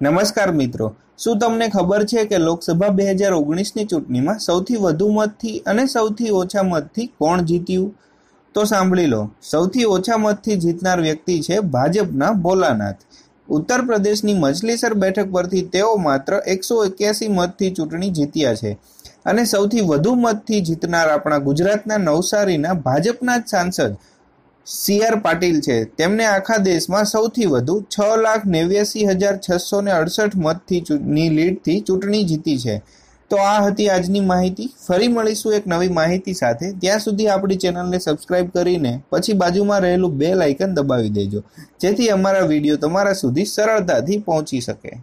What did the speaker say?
નમસ્કાર મિત્રો શું તમને ખબર છે કે લોકસભા બે હજાર ઓગણીસની ચૂંટણીમાં સૌથી વધુ મતથી અને સૌથી ઓછા મતથી કોણ જીત્યું તો સાંભળી લો સૌથી ઓછા મતથી જીતનાર વ્યક્તિ છે ભાજપના ભોલાનાથ ઉત્તર પ્રદેશની મજલીસર બેઠક પરથી તેઓ માત્ર એકસો એક્યાસી મતથી ચૂંટણી જીત્યા છે અને સૌથી વધુ મતથી જીતનાર આપણા ગુજરાતના નવસારીના ભાજપના જ સાંસદ સી આર પાટીલ છે તેમને આખા દેશમાં સૌથી વધુ છ લાખ નેવ્યાસી હજાર છસો ને અડસઠ મતથી ની લીડથી ચૂંટણી જીતી છે તો આ હતી આજની માહિતી ફરી મળીશું એક નવી માહિતી સાથે ત્યાં સુધી આપણી ચેનલને સબસ્ક્રાઇબ કરીને પછી બાજુમાં રહેલું બેલ આઇકન દબાવી દેજો જેથી અમારા વિડીયો તમારા સુધી સરળતાથી પહોંચી શકે